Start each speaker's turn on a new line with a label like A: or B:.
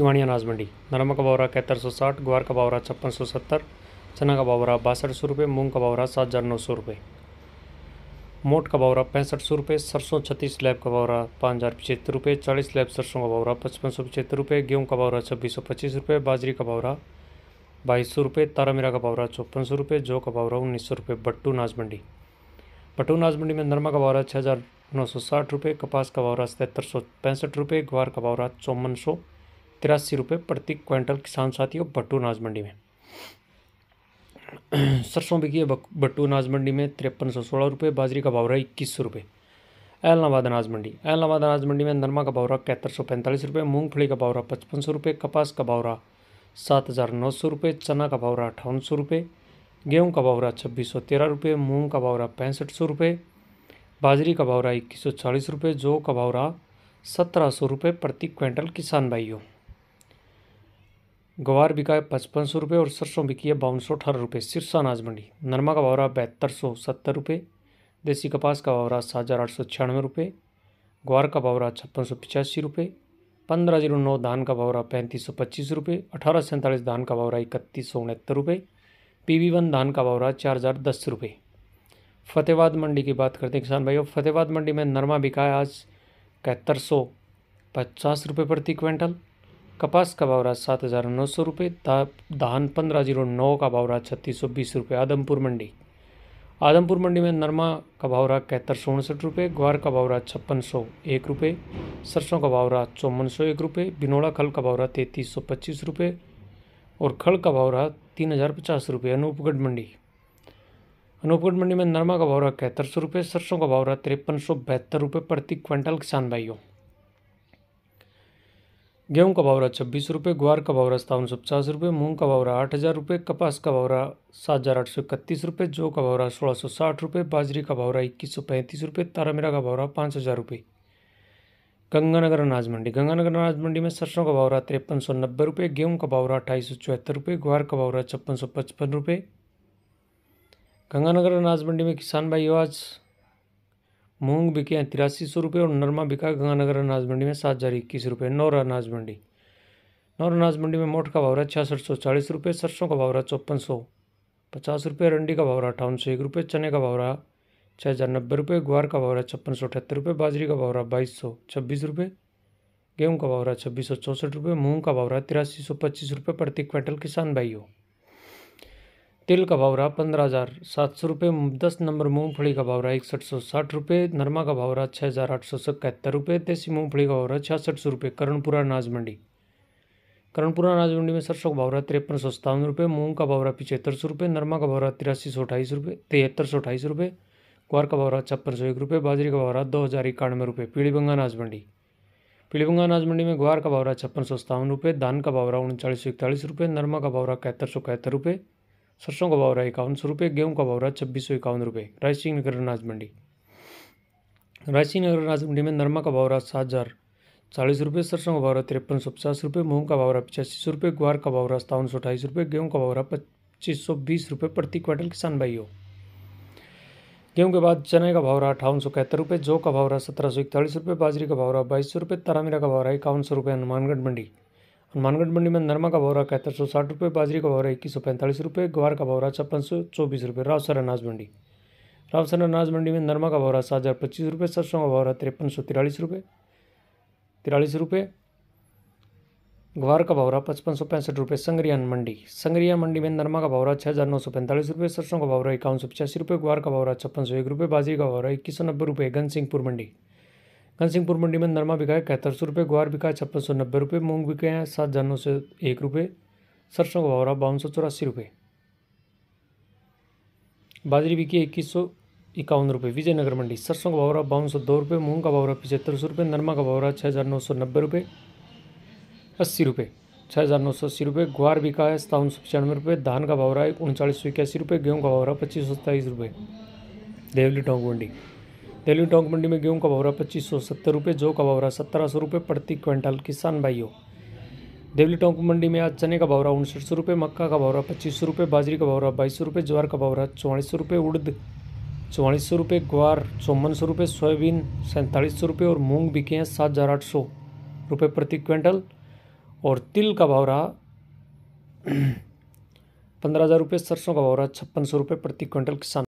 A: शिवानी अनाज मंडी नरमा का बावरा कहत्तर सौ साठ ग्वार का बावरा छप्पन सौ सत्तर चना का बावरा बासठ सौ रुपये मूंग का बावरा सात हज़ार नौ सौ रुपये मोट का बावरा पैंसठ सौ रुपये सरसों छत्तीस लैब का बावरा पाँच हज़ार पचहत्तर रुपये चालीस लैब सरसों का बावरा पचपन सौ पचहत्तर रुपये गेहूँ का बावरा छब्बीस सौ पच्चीस रुपये बाजरी का बावरा बाईस सौ रुपये तारा मीरा का बावरा चौपन सौ रुपये जो का बावरा उन्नीस सौ रुपये बट्टू नाज मंडी बट्टू नाज मंडी में नरमा का बावरा छः हज़ार नौ सौ साठ रुपये कपास का बावरा सतहत्तर सौ पैंसठ रुपये ग्वार का बावरा चौवन सौ तिरासी रुपये प्रति क्विंटल किसान साथियों भट्टू अनाज मंडी में सरसों बिकी है भट्टू अनाज मंडी में तिरपन सौ सोलह रुपये बाजरी का भाव रहा इक्कीस सौ रुपये एलनाबाद अनाज मंडी एलनाबाद अनाज मंडी में नरमा का भावरा कहत्तर सौ पैंतालीस रुपये मूँगफली का भावरा पचपन सौ रुपये कपास का भावरा सात हज़ार नौ सौ रुपये चना का भावरा अठावन सौ रुपये गेहूँ का भावरा छब्बीस सौ तेरह रुपये मूँग का भावरा पैंसठ सौ रुपये बाजरी का भाव रहा इक्कीस सौ चालीस रुपये जौ का भाव रहा सत्रह सौ रुपये प्रति क्विंटल किसान भाइयों ग्वार बिका है पचपन सौ रुपये और सरसों बिकी है बावन सौ अठारह रुपये सिरसा अनाज मंडी नरमा का भावरा बहत्तर सौ सत्तर रुपये देसी कपास का भावरा सात हज़ार आठ सौ छियानवे रुपये ग्वार का भावरा छप्पन सौ पचासी रुपये पंद्रह जीरो नौ धान का भावरा पैंतीस सौ पच्चीस रुपये अठारह सैंतालीस धान का भावरा इकतीस सौ उनहत्तर रुपये पी वी वन धान का भावरा चार हज़ार दस रुपये फतेहबाद मंडी की बात करते हैं किसान भाइयों फतेहबाद मंडी में नरमा बिका है आज इकहत्तर सौ पचास रुपये प्रति क्विंटल कपास का बावरा सात हज़ार नौ सौ रुपये धान पंद्रह जीरो नौ का भाव रहा छत्तीस सौ बीस रुपये आदमपुर मंडी आदमपुर मंडी में नरमा का भाव रहा सौ उनसठ रुपये ग्वार का भाव रहा छप्पन सौ एक रुपये सरसों का भाव रहा चौवन सौ एक रुपये बिनोड़ा खल का भाव रहा तैंतीस सौ पच्चीस रुपये और खल का भाव रहा तीन हज़ार पचास रुपये अनूपगढ़ मंडी अनूपगढ़ मंडी में नरमा का भाव रहा सौ रुपये सरसों का भाव रहा तिरपन सौ बहत्तर रुपये प्रति क्विंटल किसान भाइयों गेहूं का भावरा छब्बीस रुपये ग्वार का भावरा सतावन सौ पचास रुपये मूंग का भावरा आठ हज़ार रुपये कपास का भावरा सात हज़ार आठ सौ इकतीस रुपये जो का भावरा सोलह सौ साठ रुपये बाजरी का भावरा इक्कीस सौ पैंतीस रुपये तारामीरा का भावरा पाँच हज़ार रुपये गंगानगर अनाज मंडी गंगानगर अनाज मंडी में सरसों का भावरा तिरपन सौ नब्बे रुपये गेहूँ का भावरा अट्ठाईस सौ चौहत्तर रुपये ग्वार का भावरा छप्पन सौ पचपन रुपये गंगानगर अनाज मंडी में किसान भाई आज मूंग बिके हैं तिरासी सौ रुपये और नरमा बिका गंगानगर अनाज मंडी में सात हज़ार इक्कीस रुपये नौर अनाज मंडी नौर अनाज मंडी में मोट का भाव रहा छियासठ सौ चालीस रुपये सरसों का भाव रहा चौपन सौ पचास रुपये रंडी का भाव रहा अठावन सौ एक रुपये चने का भाव रहा छः हज़ार नब्बे रुपये ग्वार का भाव रहा छप्पन सौ अठहत्तर रुपये बाजरी का भाव रहा बाईस सौ छब्बीस रुपये गेहूँ का भाव रहा छब्बीस सौ चौंसठ रुपये मूंग का भाव रहा तिरासी सौ पच्चीस रुपये प्रति क्विंटल किसान भाइयों तिल का भाव रहा पंद्रह हज़ार सात सौ रुपये दस नंबर मूंगफली का भाव रहा इकसठ सौ साठ रुपये नरमा का भाव रहा छः हज़ार आठ सौ सत्तर रुपये देसी मूँगफली का भाव रहा छियासठ सौ रुपये करणपुरा अनाज मंडी करणपुरा अनाज मंडी में सरसों का भाव रहा तिरपन सौ सत्तावन रुपये मूंग का भाव रहा पिछहत्तर सौ रुपये नरमा का भाव रहा तिरासी सौ अठाईस रुपये तिहत्तर सौ अठाईस रुपये ग्वार का भाव रहा छप्पन सौ एक रुपये बाजरी का भाव रहा दो हज़ार इक्यानवे रुपये पीलीबंगा अनाज मंडी पीलीबंगा अनाज मंडी में ग्वार का भाव रहा छप्पन सौ सत्तावन रुपये धान का भाव रहा उनचालीस सौ इकतालीस रुपये नरमा का भाव रहा इकहत्तर सौ इकहत्तर रुपये सरसों का भाव रहा इक्यावन सौ रुपये गेहूँ का भाव रहा छब्बीस सौ इक्यावन रुपये रायसिंह नगर अनाज मंडी रायसिंह नगर अनाज मंडी में नरमा का भाव रहा सात हज़ार चालीस रुपये सरसों का भाव रहा तिरपन सौ पचास रुपये मूंग का भाव रहा पचासी सौ रुपये ग्वार का भाव रहा सतावन सौ अठाईस रुपये गेहूँ का भाव रहा पच्चीस सौ बीस रुपये प्रति क्वांटल किसान भाइयों गेहूँ के बाद चने का भाव रहा अठावन सौ इकहत्तर रुपये जौ का भाव रहा सत्रह सौ इकतालीस रुपये बाजरी का भाव रहा बाईस सौ रुपये तारामीरा का भाव रहा इक्यावन सौ रुपये हनुमानगढ़ मंडी हनुमानगढ़ मंडी में नरमा का भाव रहा इकहत्तर सौ साठ रुपये बाजरी का भाव रहा इक्कीस सौ पैंतालीस रुपये ग्वार का भाव रहा छप्पन सौ चौबीस रुपये रावसर अनाज मंडी रावसर अनाज मंडी में नरमा का भाव रहा सात हज़ार पच्चीस रुपये सरसों का भाव रहा तिरपन सौ तिरालीस रुपये तिरालीस रुपये ग्वार का भाव रहा पचपन सौ पैंसठ रुपये संगरिया मंडी संगरिया मंडी में नरमा का भाव रहा छः हज़ार नौ सौ पैंतालीस रुपये सरसों का भाव रहा इक्यावन सौ पचासी रुपये ग्वार का भाव रहा छप्पन सौ एक रुपये बाजरी का भाव रहा इक्कीस सौ नब्बे रुपये गन सिंहपुर मंडी घनसिंहपुर मंडी में नरमा बिका है इकहत्तर सौ रुपये ग्वार बिका है छप्पन सौ नब्बे रुपये मूँग बिके हैं सात हज़ार नौ सौ एक रुपये सरसों का भावरा बावन सौ चौरासी रुपये बाजरी बिकी है इक्कीस सौ इक्यावन रुपये विजयनगर मंडी सरसों का भावरा बावन सौ दो रुपये मूंग का भावरा पिछहत्तर पचहत्तर सौ रुपये नरमा का भावरा छः हज़ार नौ सौ नब्बे रुपये अस्सी रुपये छः हज़ार नौ सौ अस्सी रुपये ग्वार बिका है सतावन सौ पचानवे रुपये धान का भावरा है उनचालीस सौ इक्यासी रुपये गेहूँ का भाव रहा पच्चीस सौ सत्ताईस रुपये देवली टोंक मंडी दिल्ली टोंक मंडी में गेहूं का भवरा पच्चीस सौ सत्तर रुपये जौ का भवरा सत्रह सौ रुपये प्रति क्विंटल किसान भाइयों देवली टोंक मंडी में आज चने का भवरा उनसठ सौ रुपये मक्का का भवरा पच्चीस सौ रुपये बाजरी का भवरा बाईस सौ रुपये ज्वार का भवरा चौवालीस सौ रुपये उड़द चौवालीस सौ रुपये ग्वार चौवन सौ रुपये सोयाबीन सैंतालीस सौ रुपये और मूंग बिके हैं सात हज़ार आठ सौ रुपये प्रति क्विंटल और तिल का भवरा पंद्रह हज़ार रुपये सरसों का भवरा छप्पन सौ रुपये प्रति क्विंटल किसान